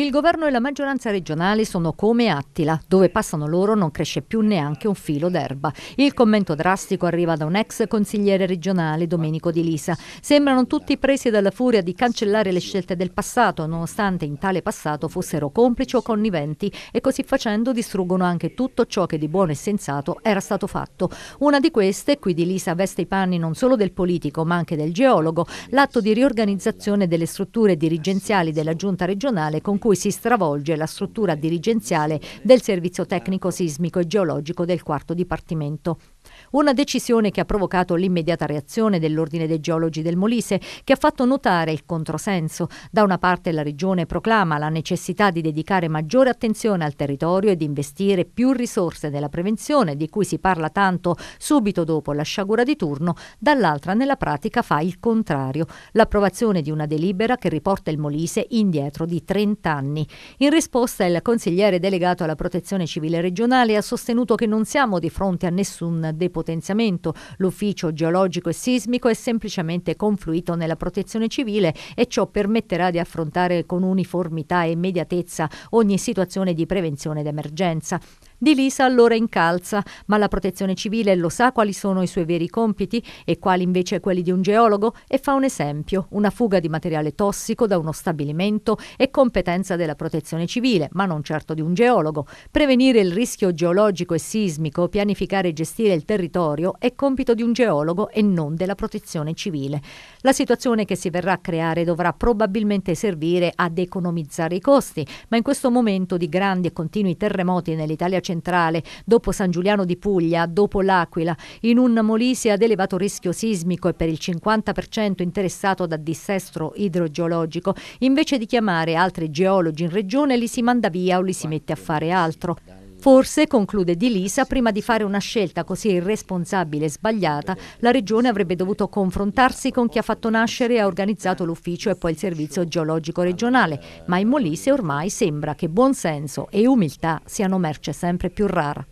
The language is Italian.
Il governo e la maggioranza regionale sono come Attila, dove passano loro non cresce più neanche un filo d'erba. Il commento drastico arriva da un ex consigliere regionale, Domenico Di Lisa. Sembrano tutti presi dalla furia di cancellare le scelte del passato, nonostante in tale passato fossero complici o conniventi e così facendo distruggono anche tutto ciò che di buono e sensato era stato fatto. Una di queste, qui Di Lisa veste i panni non solo del politico ma anche del geologo, l'atto di riorganizzazione delle strutture dirigenziali della giunta regionale con cui cui si stravolge la struttura dirigenziale del Servizio Tecnico Sismico e Geologico del quarto Dipartimento. Una decisione che ha provocato l'immediata reazione dell'Ordine dei Geologi del Molise, che ha fatto notare il controsenso. Da una parte la Regione proclama la necessità di dedicare maggiore attenzione al territorio e di investire più risorse nella prevenzione, di cui si parla tanto subito dopo la sciagura di turno, dall'altra nella pratica fa il contrario, l'approvazione di una delibera che riporta il Molise indietro di 30 anni. In risposta il consigliere delegato alla protezione civile regionale ha sostenuto che non siamo di fronte a nessun depotenziamento. L'ufficio geologico e sismico è semplicemente confluito nella protezione civile e ciò permetterà di affrontare con uniformità e immediatezza ogni situazione di prevenzione ed emergenza. Di Lisa allora incalza, ma la protezione civile lo sa quali sono i suoi veri compiti e quali invece quelli di un geologo e fa un esempio, una fuga di materiale tossico da uno stabilimento è competenza della protezione civile, ma non certo di un geologo. Prevenire il rischio geologico e sismico, pianificare e gestire il territorio è compito di un geologo e non della protezione civile. La situazione che si verrà a creare dovrà probabilmente servire ad economizzare i costi, ma in questo momento di grandi e continui terremoti nell'Italia centrale, dopo San Giuliano di Puglia, dopo l'Aquila, in un Molise ad elevato rischio sismico e per il 50% interessato da dissestro idrogeologico, invece di chiamare altri geologi in regione li si manda via o li si mette a fare altro. Forse, conclude Di Lisa, prima di fare una scelta così irresponsabile e sbagliata, la Regione avrebbe dovuto confrontarsi con chi ha fatto nascere e ha organizzato l'ufficio e poi il servizio geologico regionale, ma in Molise ormai sembra che buonsenso e umiltà siano merce sempre più rara.